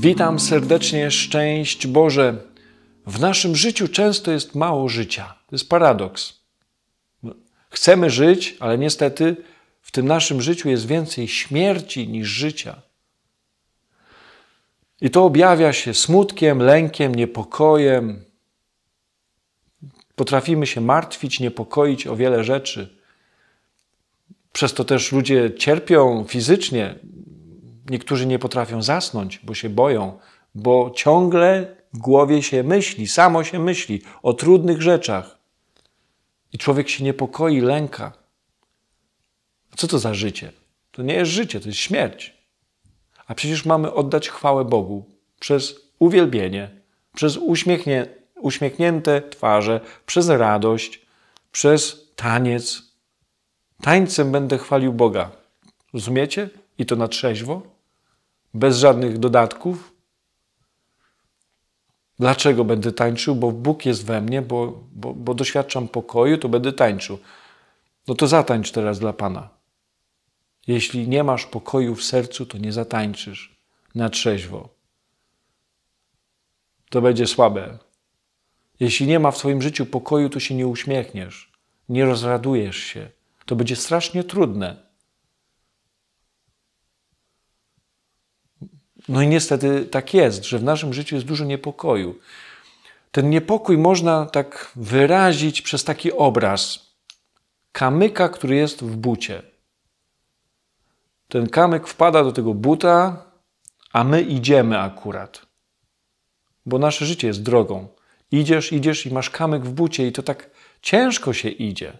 Witam serdecznie, szczęść Boże. W naszym życiu często jest mało życia. To jest paradoks. Chcemy żyć, ale niestety w tym naszym życiu jest więcej śmierci niż życia. I to objawia się smutkiem, lękiem, niepokojem. Potrafimy się martwić, niepokoić o wiele rzeczy. Przez to też ludzie cierpią fizycznie, Niektórzy nie potrafią zasnąć, bo się boją, bo ciągle w głowie się myśli, samo się myśli o trudnych rzeczach. I człowiek się niepokoi, lęka. Co to za życie? To nie jest życie, to jest śmierć. A przecież mamy oddać chwałę Bogu przez uwielbienie, przez uśmiechnie, uśmiechnięte twarze, przez radość, przez taniec. Tańcem będę chwalił Boga. Rozumiecie? I to na trzeźwo? bez żadnych dodatków. Dlaczego będę tańczył? Bo Bóg jest we mnie, bo, bo, bo doświadczam pokoju, to będę tańczył. No to zatańcz teraz dla Pana. Jeśli nie masz pokoju w sercu, to nie zatańczysz na trzeźwo. To będzie słabe. Jeśli nie ma w Twoim życiu pokoju, to się nie uśmiechniesz, nie rozradujesz się. To będzie strasznie trudne. No i niestety tak jest, że w naszym życiu jest dużo niepokoju. Ten niepokój można tak wyrazić przez taki obraz kamyka, który jest w bucie. Ten kamyk wpada do tego buta, a my idziemy akurat. Bo nasze życie jest drogą. Idziesz, idziesz i masz kamyk w bucie, i to tak ciężko się idzie.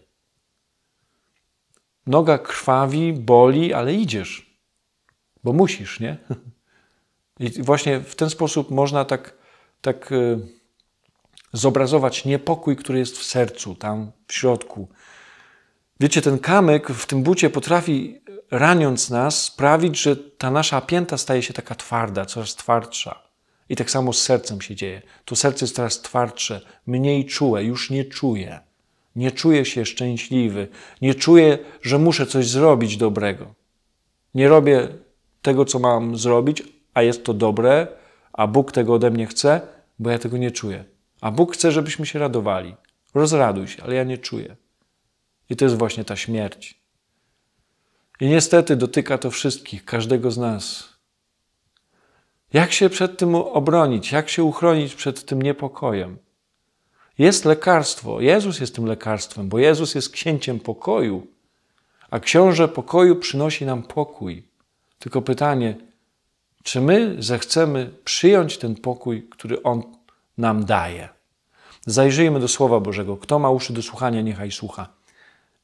Noga krwawi, boli, ale idziesz. Bo musisz, nie? I właśnie w ten sposób można tak, tak y, zobrazować niepokój, który jest w sercu, tam w środku. Wiecie, ten kamyk w tym bucie potrafi, raniąc nas, sprawić, że ta nasza pięta staje się taka twarda, coraz twardsza. I tak samo z sercem się dzieje. To serce jest coraz twardsze, mniej czułe, już nie czuje. Nie czuję się szczęśliwy, nie czuję, że muszę coś zrobić dobrego. Nie robię tego, co mam zrobić, a jest to dobre, a Bóg tego ode mnie chce, bo ja tego nie czuję. A Bóg chce, żebyśmy się radowali. Rozraduj się, ale ja nie czuję. I to jest właśnie ta śmierć. I niestety dotyka to wszystkich, każdego z nas. Jak się przed tym obronić? Jak się uchronić przed tym niepokojem? Jest lekarstwo. Jezus jest tym lekarstwem, bo Jezus jest księciem pokoju, a książę pokoju przynosi nam pokój. Tylko pytanie, czy my zechcemy przyjąć ten pokój, który On nam daje? Zajrzyjmy do Słowa Bożego. Kto ma uszy do słuchania, niechaj słucha.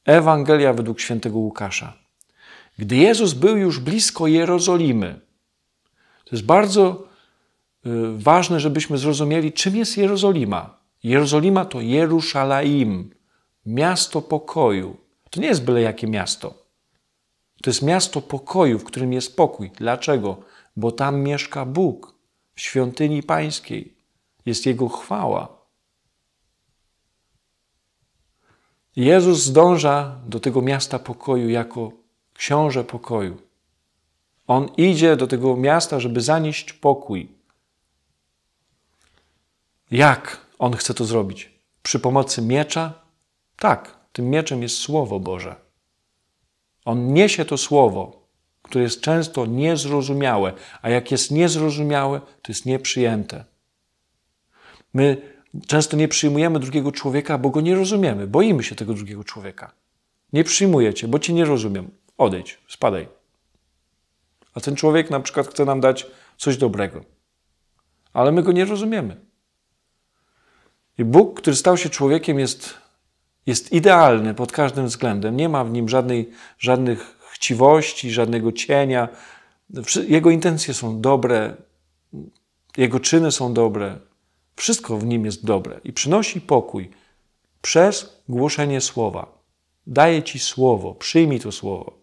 Ewangelia według świętego Łukasza. Gdy Jezus był już blisko Jerozolimy, to jest bardzo y, ważne, żebyśmy zrozumieli, czym jest Jerozolima. Jerozolima to Jeruszalaim, miasto pokoju. To nie jest byle jakie miasto. To jest miasto pokoju, w którym jest pokój. Dlaczego? bo tam mieszka Bóg, w świątyni pańskiej. Jest Jego chwała. Jezus zdąża do tego miasta pokoju jako książę pokoju. On idzie do tego miasta, żeby zanieść pokój. Jak on chce to zrobić? Przy pomocy miecza? Tak, tym mieczem jest Słowo Boże. On niesie to Słowo które jest często niezrozumiałe, a jak jest niezrozumiałe, to jest nieprzyjęte. My często nie przyjmujemy drugiego człowieka, bo go nie rozumiemy, boimy się tego drugiego człowieka. Nie przyjmujecie, bo cię nie rozumiem. Odejdź, spadaj. A ten człowiek na przykład chce nam dać coś dobrego, ale my go nie rozumiemy. I Bóg, który stał się człowiekiem, jest, jest idealny pod każdym względem. Nie ma w nim żadnej, żadnych chciwości, żadnego cienia. Jego intencje są dobre, jego czyny są dobre, wszystko w nim jest dobre i przynosi pokój przez głoszenie słowa. Daje ci słowo, przyjmij to słowo.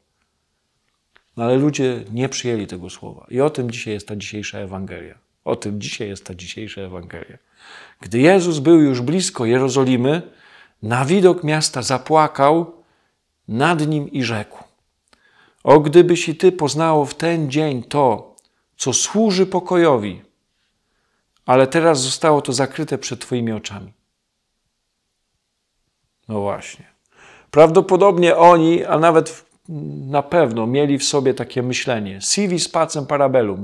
No ale ludzie nie przyjęli tego słowa. I o tym dzisiaj jest ta dzisiejsza Ewangelia. O tym dzisiaj jest ta dzisiejsza Ewangelia. Gdy Jezus był już blisko Jerozolimy, na widok miasta zapłakał nad nim i rzekł: o gdybyś i ty poznało w ten dzień to, co służy pokojowi, ale teraz zostało to zakryte przed Twoimi oczami. No właśnie. Prawdopodobnie oni, a nawet na pewno mieli w sobie takie myślenie. Sivi z pacem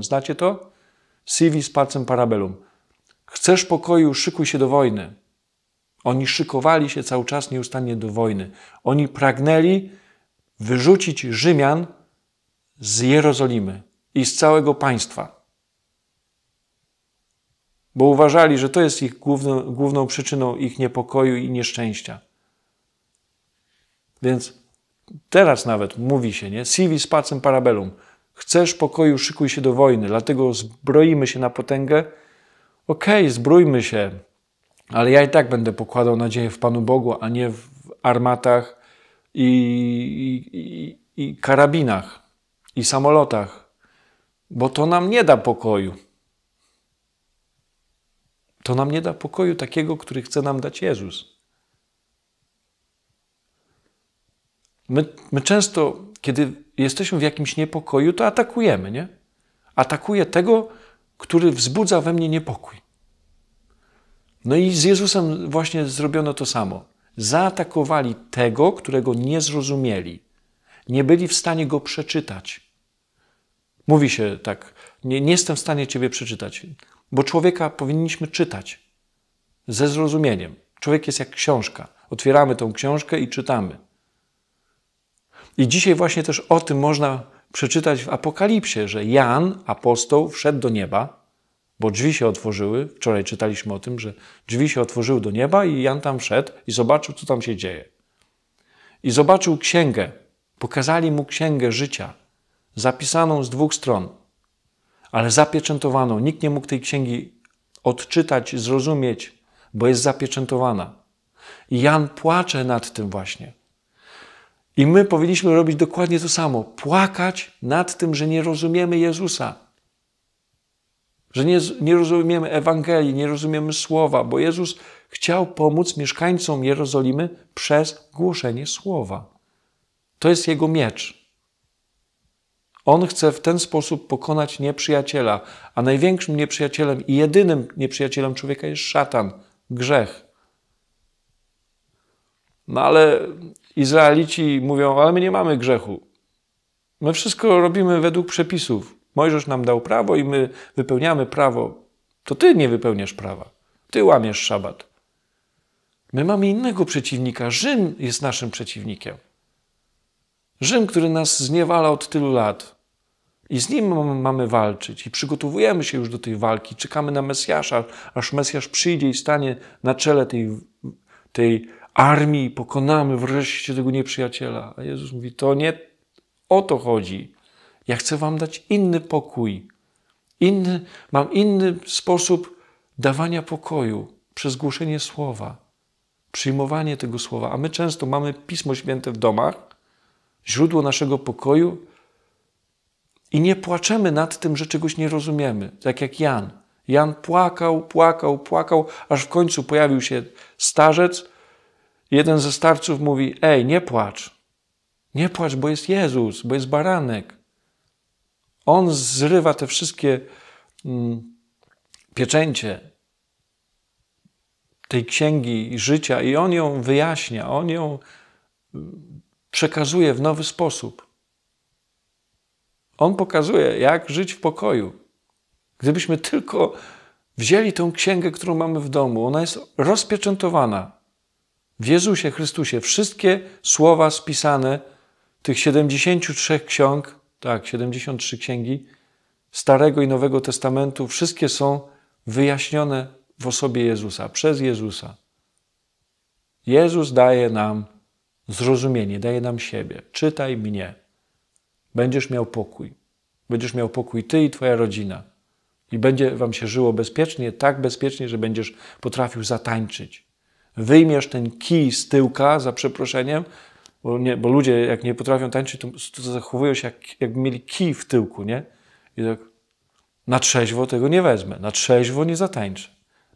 Znacie to? Sivi z pacem Chcesz pokoju, szykuj się do wojny. Oni szykowali się cały czas nieustannie do wojny. Oni pragnęli wyrzucić Rzymian z Jerozolimy i z całego państwa. Bo uważali, że to jest ich główną, główną przyczyną ich niepokoju i nieszczęścia. Więc teraz nawet mówi się, nie? z pacem parabellum. Chcesz pokoju, szykuj się do wojny, dlatego zbroimy się na potęgę. Okej, okay, zbrójmy się, ale ja i tak będę pokładał nadzieję w Panu Bogu, a nie w armatach i, i, i karabinach, i samolotach, bo to nam nie da pokoju. To nam nie da pokoju takiego, który chce nam dać Jezus. My, my często, kiedy jesteśmy w jakimś niepokoju, to atakujemy, nie? Atakuję tego, który wzbudza we mnie niepokój. No i z Jezusem właśnie zrobiono to samo. Zaatakowali tego, którego nie zrozumieli. Nie byli w stanie go przeczytać. Mówi się tak, nie, nie jestem w stanie Ciebie przeczytać, bo człowieka powinniśmy czytać ze zrozumieniem. Człowiek jest jak książka. Otwieramy tą książkę i czytamy. I dzisiaj właśnie też o tym można przeczytać w Apokalipsie, że Jan, apostoł, wszedł do nieba, bo drzwi się otworzyły. Wczoraj czytaliśmy o tym, że drzwi się otworzyły do nieba i Jan tam wszedł i zobaczył, co tam się dzieje. I zobaczył księgę. Pokazali mu księgę życia, zapisaną z dwóch stron, ale zapieczętowaną. Nikt nie mógł tej księgi odczytać, zrozumieć, bo jest zapieczętowana. I Jan płacze nad tym właśnie. I my powinniśmy robić dokładnie to samo: płakać nad tym, że nie rozumiemy Jezusa że nie, nie rozumiemy Ewangelii, nie rozumiemy słowa, bo Jezus chciał pomóc mieszkańcom Jerozolimy przez głoszenie słowa. To jest jego miecz. On chce w ten sposób pokonać nieprzyjaciela, a największym nieprzyjacielem i jedynym nieprzyjacielem człowieka jest szatan, grzech. No ale Izraelici mówią, ale my nie mamy grzechu. My wszystko robimy według przepisów. Mojżesz nam dał prawo i my wypełniamy prawo. To ty nie wypełniasz prawa. Ty łamiesz szabat. My mamy innego przeciwnika. Rzym jest naszym przeciwnikiem. Rzym, który nas zniewala od tylu lat. I z nim mamy walczyć. I przygotowujemy się już do tej walki. Czekamy na Mesjasza, aż Mesjasz przyjdzie i stanie na czele tej, tej armii i pokonamy wreszcie tego nieprzyjaciela. A Jezus mówi, to nie o to chodzi. Ja chcę Wam dać inny pokój. Inny, mam inny sposób dawania pokoju przez głoszenie słowa, przyjmowanie tego słowa. A my często mamy Pismo Święte w domach, źródło naszego pokoju i nie płaczemy nad tym, że czegoś nie rozumiemy, tak jak Jan. Jan płakał, płakał, płakał, aż w końcu pojawił się starzec. Jeden ze starców mówi: Ej, nie płacz. Nie płacz, bo jest Jezus, bo jest baranek. On zrywa te wszystkie mm, pieczęcie tej księgi życia i on ją wyjaśnia, on ją mm, przekazuje w nowy sposób. On pokazuje, jak żyć w pokoju. Gdybyśmy tylko wzięli tą księgę, którą mamy w domu, ona jest rozpieczętowana. W Jezusie Chrystusie wszystkie słowa spisane tych 73 ksiąg tak, 73 księgi Starego i Nowego Testamentu, wszystkie są wyjaśnione w osobie Jezusa, przez Jezusa. Jezus daje nam zrozumienie, daje nam siebie. Czytaj mnie. Będziesz miał pokój. Będziesz miał pokój ty i twoja rodzina. I będzie wam się żyło bezpiecznie, tak bezpiecznie, że będziesz potrafił zatańczyć. Wyjmiesz ten kij z tyłka, za przeproszeniem, bo, nie, bo ludzie, jak nie potrafią tańczyć, to, to zachowują się, jak, jakby mieli kij w tyłku, nie? I tak na trzeźwo tego nie wezmę, na trzeźwo nie zatańczę,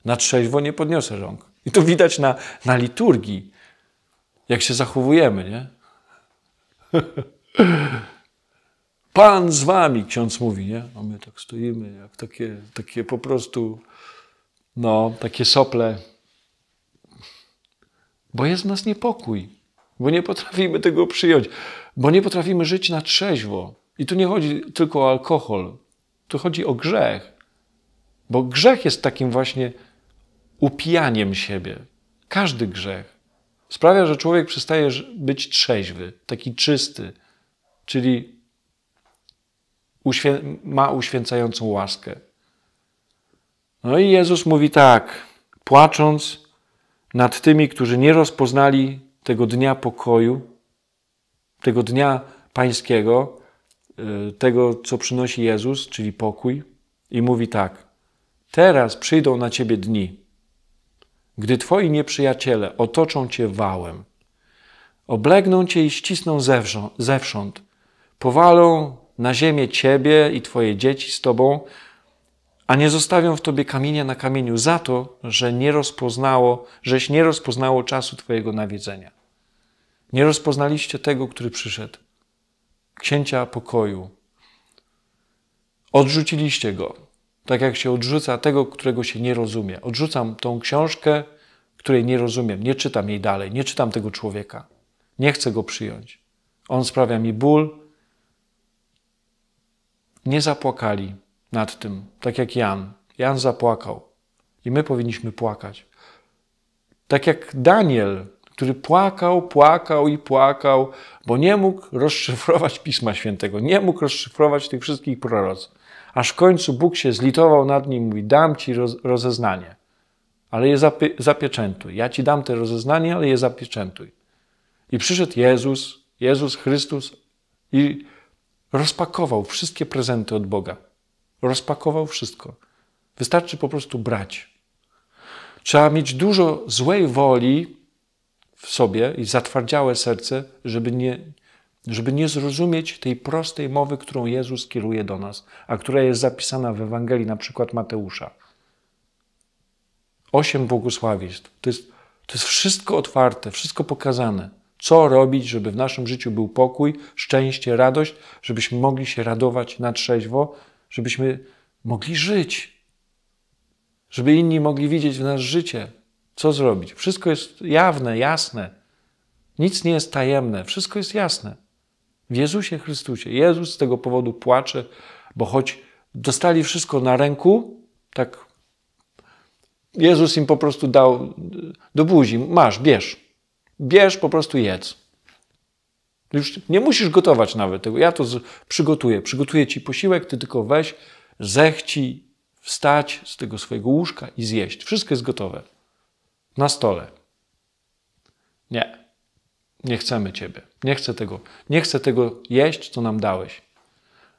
na trzeźwo nie podniosę rąk. I to widać na, na liturgii, jak się zachowujemy, nie? Pan z wami, ksiądz mówi, nie? A my tak stoimy, jak takie, takie po prostu, no, takie sople. Bo jest w nas niepokój bo nie potrafimy tego przyjąć, bo nie potrafimy żyć na trzeźwo. I tu nie chodzi tylko o alkohol, tu chodzi o grzech, bo grzech jest takim właśnie upijaniem siebie. Każdy grzech sprawia, że człowiek przestaje być trzeźwy, taki czysty, czyli uświę ma uświęcającą łaskę. No i Jezus mówi tak, płacząc nad tymi, którzy nie rozpoznali tego dnia pokoju, tego dnia pańskiego, y, tego, co przynosi Jezus, czyli pokój, i mówi tak: Teraz przyjdą na ciebie dni, gdy twoi nieprzyjaciele otoczą cię wałem, oblegną cię i ścisną zewsząd, powalą na ziemię ciebie i twoje dzieci z tobą, a nie zostawią w tobie kamienia na kamieniu za to, że nie rozpoznało, żeś nie rozpoznało czasu twojego nawiedzenia. Nie rozpoznaliście tego, który przyszedł, księcia pokoju. Odrzuciliście go, tak jak się odrzuca tego, którego się nie rozumie. Odrzucam tą książkę, której nie rozumiem, nie czytam jej dalej, nie czytam tego człowieka. Nie chcę go przyjąć. On sprawia mi ból. Nie zapłakali nad tym, tak jak Jan. Jan zapłakał i my powinniśmy płakać. Tak jak Daniel, który płakał, płakał i płakał, bo nie mógł rozszyfrować Pisma Świętego, nie mógł rozszyfrować tych wszystkich proroc. Aż w końcu Bóg się zlitował nad nim i mówi, dam ci rozeznanie, ale je zapieczętuj. Ja ci dam te rozeznanie, ale je zapieczętuj. I przyszedł Jezus, Jezus Chrystus i rozpakował wszystkie prezenty od Boga. Rozpakował wszystko. Wystarczy po prostu brać. Trzeba mieć dużo złej woli w sobie i zatwardziałe serce, żeby nie, żeby nie zrozumieć tej prostej mowy, którą Jezus kieruje do nas, a która jest zapisana w Ewangelii na przykład Mateusza. Osiem błogosławieństw. To jest, to jest wszystko otwarte, wszystko pokazane. Co robić, żeby w naszym życiu był pokój, szczęście, radość, żebyśmy mogli się radować na trzeźwo, żebyśmy mogli żyć, żeby inni mogli widzieć w nas życie. Co zrobić? Wszystko jest jawne, jasne. Nic nie jest tajemne, wszystko jest jasne. W Jezusie Chrystusie. Jezus z tego powodu płacze, bo choć dostali wszystko na ręku, tak Jezus im po prostu dał do buzi: masz, bierz. Bierz, po prostu jedz. Już nie musisz gotować nawet tego. Ja to przygotuję. Przygotuję ci posiłek, ty tylko weź, zechci wstać z tego swojego łóżka i zjeść. Wszystko jest gotowe. Na stole. Nie. Nie chcemy ciebie. Nie chcę tego. Nie chcę tego jeść, co nam dałeś.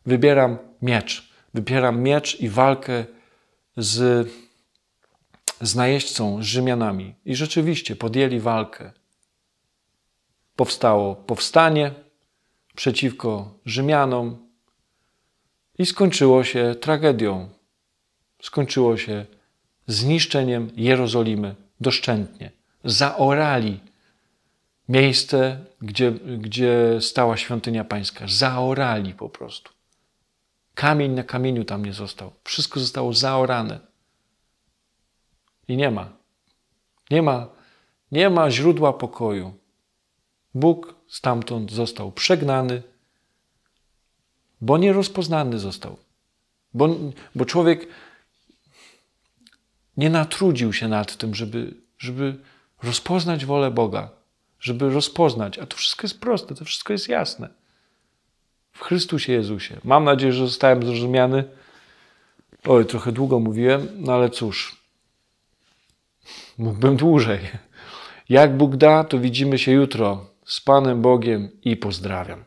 Wybieram miecz. Wybieram miecz i walkę z, z najeźdźcą, z Rzymianami. I rzeczywiście podjęli walkę powstało powstanie przeciwko Rzymianom i skończyło się tragedią. Skończyło się zniszczeniem Jerozolimy doszczętnie. Zaorali miejsce, gdzie, gdzie stała świątynia pańska. Zaorali po prostu. Kamień na kamieniu tam nie został. Wszystko zostało zaorane. I nie ma. Nie ma, nie ma źródła pokoju. Bóg stamtąd został przegnany, bo nie rozpoznany został. Bo, bo człowiek nie natrudził się nad tym, żeby, żeby rozpoznać wolę Boga, żeby rozpoznać. A to wszystko jest proste, to wszystko jest jasne. W Chrystusie Jezusie. Mam nadzieję, że zostałem zrozumiany. Oj, trochę długo mówiłem, no ale cóż, mógłbym dłużej. Jak Bóg da, to widzimy się jutro z Panem Bogiem i pozdrawiam.